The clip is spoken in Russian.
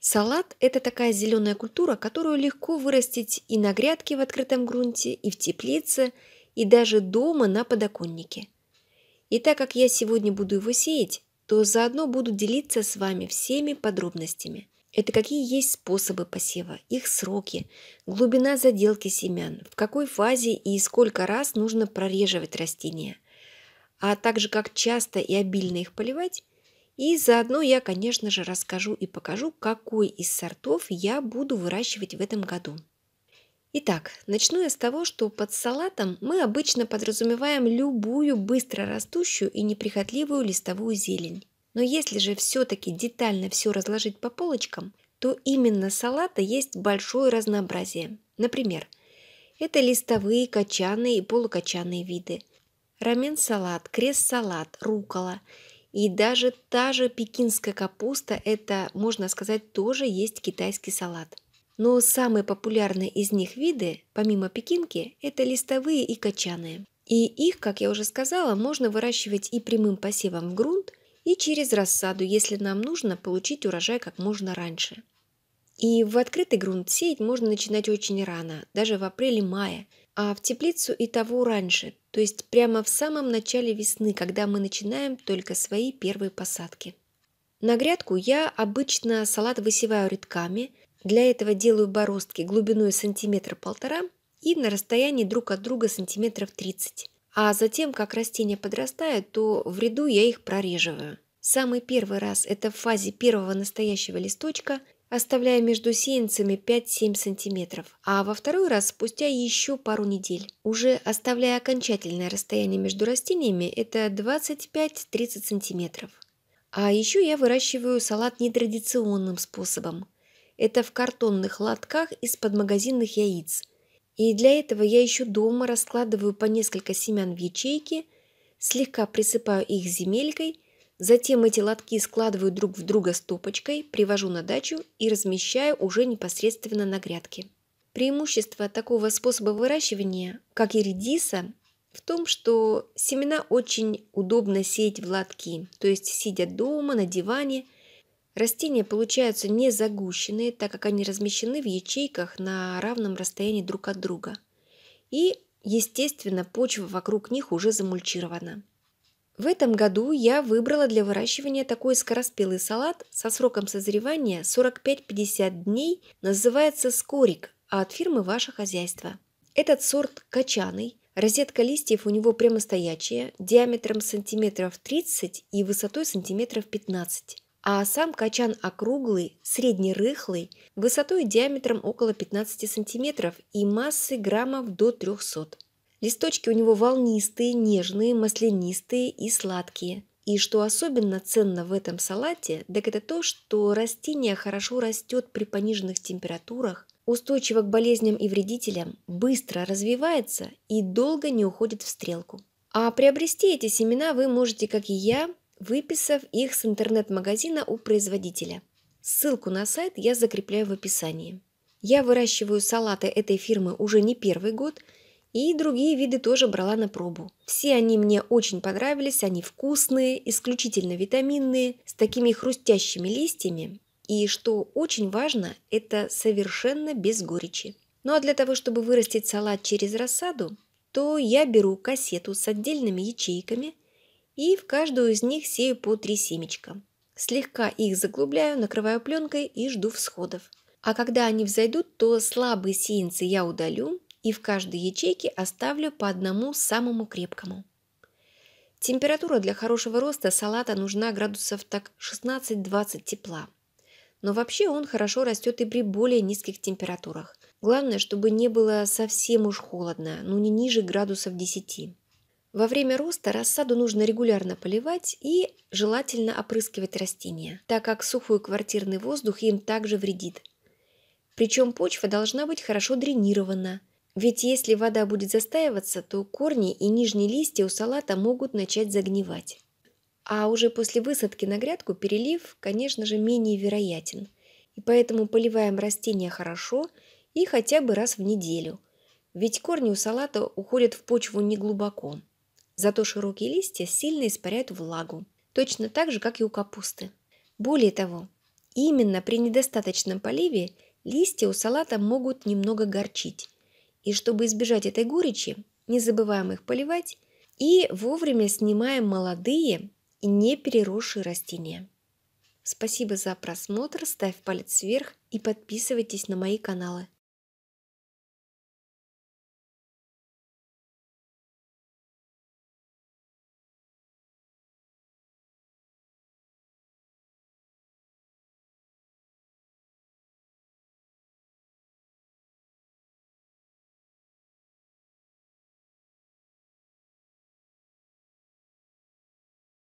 Салат – это такая зеленая культура, которую легко вырастить и на грядке в открытом грунте, и в теплице, и даже дома на подоконнике. И так как я сегодня буду его сеять, то заодно буду делиться с вами всеми подробностями. Это какие есть способы посева, их сроки, глубина заделки семян, в какой фазе и сколько раз нужно прореживать растения, а также как часто и обильно их поливать и заодно я, конечно же, расскажу и покажу, какой из сортов я буду выращивать в этом году. Итак, начну я с того, что под салатом мы обычно подразумеваем любую быстро растущую и неприхотливую листовую зелень. Но если же все-таки детально все разложить по полочкам, то именно салата есть большое разнообразие. Например, это листовые, качаные и полукочаные виды. Рамен-салат, крест-салат, рукола – и даже та же пекинская капуста – это, можно сказать, тоже есть китайский салат. Но самые популярные из них виды, помимо пекинки, это листовые и качаные. И их, как я уже сказала, можно выращивать и прямым посевом в грунт, и через рассаду, если нам нужно получить урожай как можно раньше. И в открытый грунт сеять можно начинать очень рано, даже в апреле-мае, а в теплицу и того раньше, то есть прямо в самом начале весны, когда мы начинаем только свои первые посадки. На грядку я обычно салат высеваю рядками, для этого делаю бороздки глубиной сантиметра-полтора и на расстоянии друг от друга сантиметров 30. А затем, как растения подрастают, то в ряду я их прореживаю. Самый первый раз это в фазе первого настоящего листочка оставляя между сеянцами 5-7 сантиметров, а во второй раз спустя еще пару недель. Уже оставляя окончательное расстояние между растениями, это 25-30 сантиметров. А еще я выращиваю салат нетрадиционным способом. Это в картонных лотках из-под магазинных яиц. И для этого я еще дома раскладываю по несколько семян в ячейки, слегка присыпаю их земелькой – Затем эти лотки складываю друг в друга стопочкой, привожу на дачу и размещаю уже непосредственно на грядке. Преимущество такого способа выращивания, как и редиса, в том, что семена очень удобно сеять в лотки, то есть сидя дома, на диване. Растения получаются не загущенные, так как они размещены в ячейках на равном расстоянии друг от друга. И, естественно, почва вокруг них уже замульчирована. В этом году я выбрала для выращивания такой скороспелый салат со сроком созревания 45-50 дней, называется «Скорик», а от фирмы «Ваше хозяйство». Этот сорт качаный, розетка листьев у него прямостоящая, диаметром сантиметров 30 и высотой сантиметров 15 а сам качан округлый, среднерыхлый, высотой и диаметром около 15 сантиметров и массой граммов до 300. Листочки у него волнистые, нежные, маслянистые и сладкие. И что особенно ценно в этом салате, так это то, что растение хорошо растет при пониженных температурах, устойчиво к болезням и вредителям, быстро развивается и долго не уходит в стрелку. А приобрести эти семена вы можете, как и я, выписав их с интернет-магазина у производителя. Ссылку на сайт я закрепляю в описании. Я выращиваю салаты этой фирмы уже не первый год – и другие виды тоже брала на пробу. Все они мне очень понравились, они вкусные, исключительно витаминные, с такими хрустящими листьями. И что очень важно, это совершенно без горечи. Ну а для того, чтобы вырастить салат через рассаду, то я беру кассету с отдельными ячейками и в каждую из них сею по три семечка. Слегка их заглубляю, накрываю пленкой и жду всходов. А когда они взойдут, то слабые сеянцы я удалю, и в каждой ячейке оставлю по одному самому крепкому. Температура для хорошего роста салата нужна градусов так 16-20 тепла. Но вообще он хорошо растет и при более низких температурах. Главное, чтобы не было совсем уж холодно, но ну, не ниже градусов 10. Во время роста рассаду нужно регулярно поливать и желательно опрыскивать растения, так как сухой квартирный воздух им также вредит. Причем почва должна быть хорошо дренирована, ведь если вода будет застаиваться, то корни и нижние листья у салата могут начать загнивать. А уже после высадки на грядку перелив, конечно же, менее вероятен. И поэтому поливаем растения хорошо и хотя бы раз в неделю. Ведь корни у салата уходят в почву не глубоко, Зато широкие листья сильно испаряют влагу, точно так же, как и у капусты. Более того, именно при недостаточном поливе листья у салата могут немного горчить, и чтобы избежать этой горечи, не забываем их поливать и вовремя снимаем молодые и не переросшие растения. Спасибо за просмотр, ставь палец вверх и подписывайтесь на мои каналы.